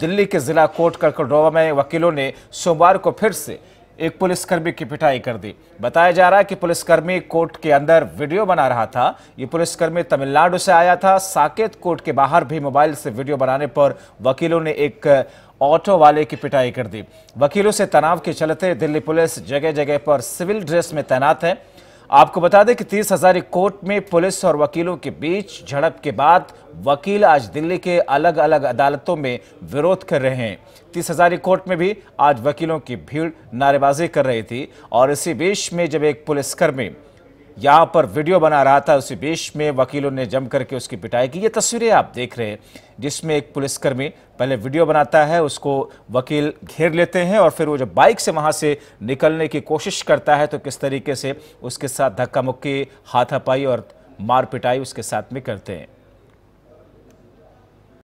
दिल्ली के जिला कोर्ट करकड़ोवा में वकीलों ने सोमवार को फिर से एक पुलिसकर्मी की पिटाई कर दी बताया जा रहा है कि पुलिसकर्मी कोर्ट के अंदर वीडियो बना रहा था ये पुलिसकर्मी तमिलनाडु से आया था साकेत कोर्ट के बाहर भी मोबाइल से वीडियो बनाने पर वकीलों ने एक ऑटो वाले की पिटाई कर दी वकीलों से तनाव के चलते दिल्ली पुलिस जगह जगह पर सिविल ड्रेस में तैनात है आपको बता दें कि तीस हजारी कोर्ट में पुलिस और वकीलों के बीच झड़प के बाद वकील आज दिल्ली के अलग अलग अदालतों में विरोध कर रहे हैं तीस हजारी कोर्ट में भी आज वकीलों की भीड़ नारेबाजी कर रही थी और इसी बीच में जब एक पुलिसकर्मी यहाँ पर वीडियो बना रहा था उसी बीच में वकीलों ने जम करके उसकी पिटाई की ये तस्वीरें आप देख रहे हैं जिसमें एक पुलिसकर्मी पहले वीडियो बनाता है उसको वकील घेर लेते हैं और फिर वो जब बाइक से वहाँ से निकलने की कोशिश करता है तो किस तरीके से उसके साथ धक्का मुक्की हाथापाई और मार पिटाई उसके साथ में करते हैं